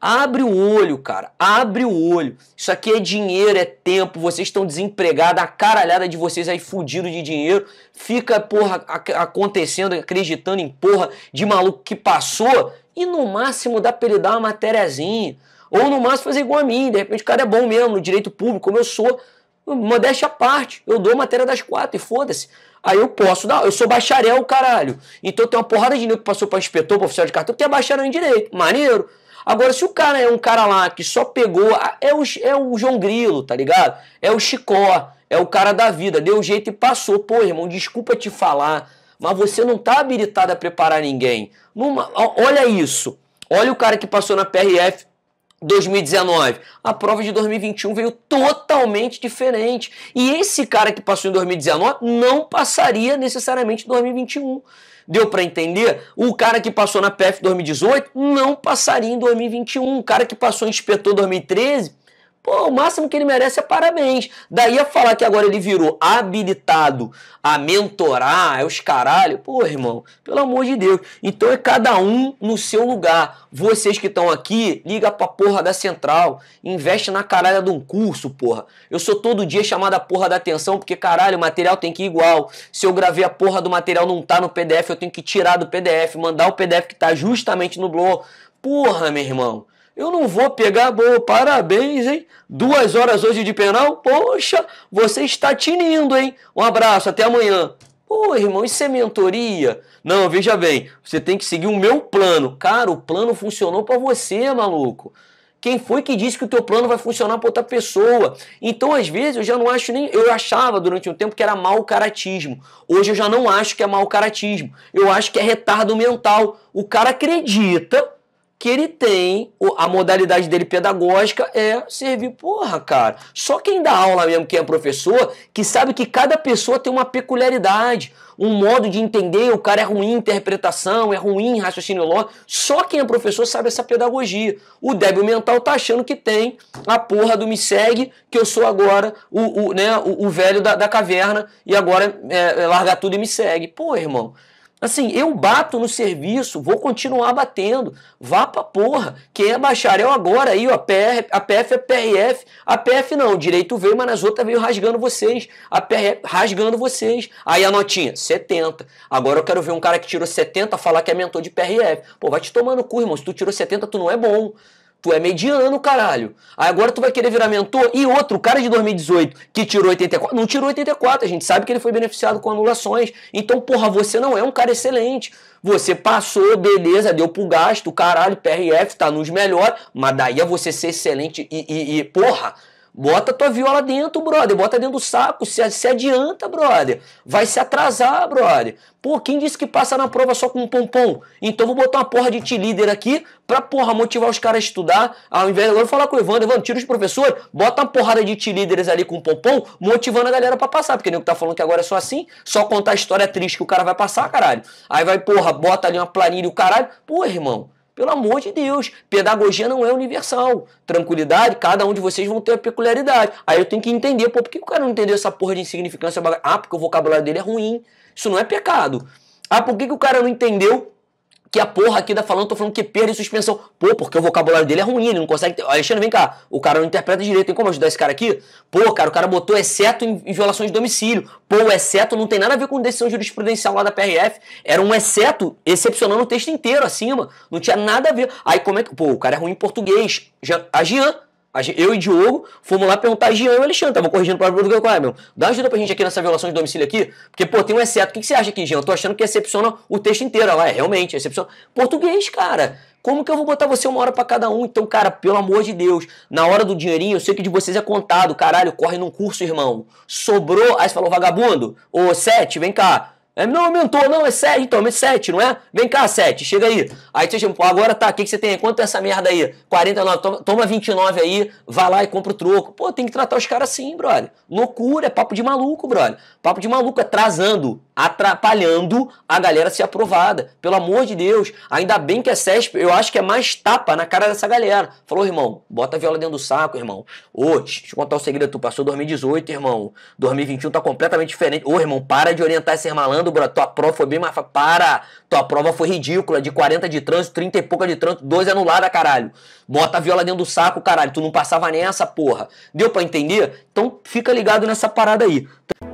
Abre o olho, cara. Abre o olho. Isso aqui é dinheiro, é tempo. Vocês estão desempregados, a caralhada de vocês aí fudido de dinheiro. Fica, porra, acontecendo, acreditando em porra de maluco que passou. E no máximo dá pra ele dar uma matériazinha. Ou no máximo fazer igual a mim. De repente o cara é bom mesmo no direito público, como eu sou. Modéstia à parte. Eu dou matéria das quatro e foda-se. Aí eu posso dar, eu sou bacharel, caralho. Então tem uma porrada de dinheiro que passou para inspetor, pra oficial de cartão, que é bacharel em direito. Maneiro. Agora, se o cara é um cara lá que só pegou. Ah, é o, é o João Grilo, tá ligado? É o Chicó, é o cara da vida, deu jeito e passou. Pô, irmão, desculpa te falar, mas você não tá habilitado a preparar ninguém. Numa, olha isso. Olha o cara que passou na PRF 2019. A prova de 2021 veio totalmente diferente. E esse cara que passou em 2019 não passaria necessariamente em 2021. Deu para entender? O cara que passou na PF 2018 não passaria em 2021. O cara que passou em inspetor 2013 Pô, o máximo que ele merece é parabéns. Daí a falar que agora ele virou habilitado a mentorar, é os caralho. Pô, irmão, pelo amor de Deus. Então é cada um no seu lugar. Vocês que estão aqui, liga pra porra da central. Investe na caralha de um curso, porra. Eu sou todo dia chamado a porra da atenção, porque caralho, o material tem que ir igual. Se eu gravei a porra do material não tá no PDF, eu tenho que tirar do PDF, mandar o PDF que tá justamente no blog. Porra, meu irmão. Eu não vou pegar, boa, parabéns, hein? Duas horas hoje de penal? Poxa, você está tinindo, hein? Um abraço, até amanhã. Pô, irmão, isso é mentoria? Não, veja bem, você tem que seguir o meu plano. Cara, o plano funcionou para você, maluco. Quem foi que disse que o teu plano vai funcionar para outra pessoa? Então, às vezes, eu já não acho nem. Eu achava durante um tempo que era mau caratismo. Hoje eu já não acho que é mau caratismo. Eu acho que é retardo mental. O cara acredita que ele tem, a modalidade dele pedagógica é servir. Porra, cara, só quem dá aula mesmo, quem é professor, que sabe que cada pessoa tem uma peculiaridade, um modo de entender, o cara é ruim em interpretação, é ruim em raciocínio lógico. Só quem é professor sabe essa pedagogia. O débil mental tá achando que tem a porra do me segue, que eu sou agora o, o né, o, o velho da, da, caverna e agora é, é, tudo e me segue. Pô, irmão, Assim, eu bato no serviço, vou continuar batendo. Vá pra porra. Quem é bacharel agora aí, ó, PR, a PF é PRF. A PF não, o direito veio, mas nas outras veio rasgando vocês. A PRF rasgando vocês. Aí a notinha, 70. Agora eu quero ver um cara que tirou 70 falar que é mentor de PRF. Pô, vai te tomando cu, irmão. Se tu tirou 70, tu não é bom. Tu é mediano, caralho. Aí agora tu vai querer virar mentor. E outro, o cara de 2018 que tirou 84, não tirou 84. A gente sabe que ele foi beneficiado com anulações. Então, porra, você não é um cara excelente. Você passou, beleza, deu pro gasto, caralho, PRF tá nos melhores. Mas daí a é você ser excelente e, e, e porra, Bota tua viola dentro, brother. Bota dentro do saco. Se, se adianta, brother. Vai se atrasar, brother. Pô, quem disse que passa na prova só com um pompom? Então vou botar uma porra de líder aqui pra, porra, motivar os caras a estudar. Ao invés de agora falar com o Evandro, Evandro, tira os professores, bota uma porrada de líderes ali com um pompom, motivando a galera pra passar. Porque nem que tá falando que agora é só assim, só contar a história triste que o cara vai passar, caralho. Aí vai, porra, bota ali uma planilha o caralho. Pô, irmão. Pelo amor de Deus, pedagogia não é universal. Tranquilidade, cada um de vocês vão ter a peculiaridade. Aí eu tenho que entender, pô, por que o cara não entendeu essa porra de insignificância? Ah, porque o vocabulário dele é ruim. Isso não é pecado. Ah, por que, que o cara não entendeu que a porra aqui tá falando, tô falando que perda e suspensão. Pô, porque o vocabulário dele é ruim, ele não consegue. Ter... Alexandre, vem cá, o cara não interpreta direito, tem como ajudar esse cara aqui? Pô, cara, o cara botou exceto em, em violações de domicílio. Pô, o exceto não tem nada a ver com decisão jurisprudencial lá da PRF. Era um exceto excepcionando o texto inteiro acima. Não tinha nada a ver. Aí como é que pô, o cara é ruim em português. Já, a Jean eu e Diogo fomos lá perguntar a Jean e o Alexandre, estavam corrigindo para o produtor, ah, meu, dá ajuda pra gente aqui nessa violação de domicílio aqui, porque, pô, tem um exceto, o que, que você acha aqui, Jean? Eu tô achando que excepciona o texto inteiro, lá, é realmente, excepciona. Português, cara, como que eu vou botar você uma hora para cada um? Então, cara, pelo amor de Deus, na hora do dinheirinho, eu sei que de vocês é contado, caralho, corre num curso, irmão. Sobrou, aí você falou, vagabundo, ô, sete, vem cá, é, não, aumentou, não, é 7, então, é 7, não é? Vem cá, 7, chega aí. Aí você chama, agora tá, o que, que você tem? Quanto é essa merda aí? 49, toma, toma 29 aí, vai lá e compra o troco. Pô, tem que tratar os caras assim, brother. Loucura, é papo de maluco, brother. Papo de maluco, é atrasando, atrapalhando a galera ser aprovada. Pelo amor de Deus, ainda bem que a é CESP, eu acho que é mais tapa na cara dessa galera. Falou, irmão, bota a viola dentro do saco, irmão. Ô, deixa eu contar o segredo, tu passou 2018, irmão. 2021 tá completamente diferente. Ô, irmão, para de orientar esse malandro errado, bro. Tua prova foi bem mais fácil. Para! Tua prova foi ridícula. De 40 de trânsito, 30 e pouca de trânsito, dois anulada, caralho. Bota a viola dentro do saco, caralho. Tu não passava nessa, porra. Deu para entender? Então fica ligado nessa parada aí.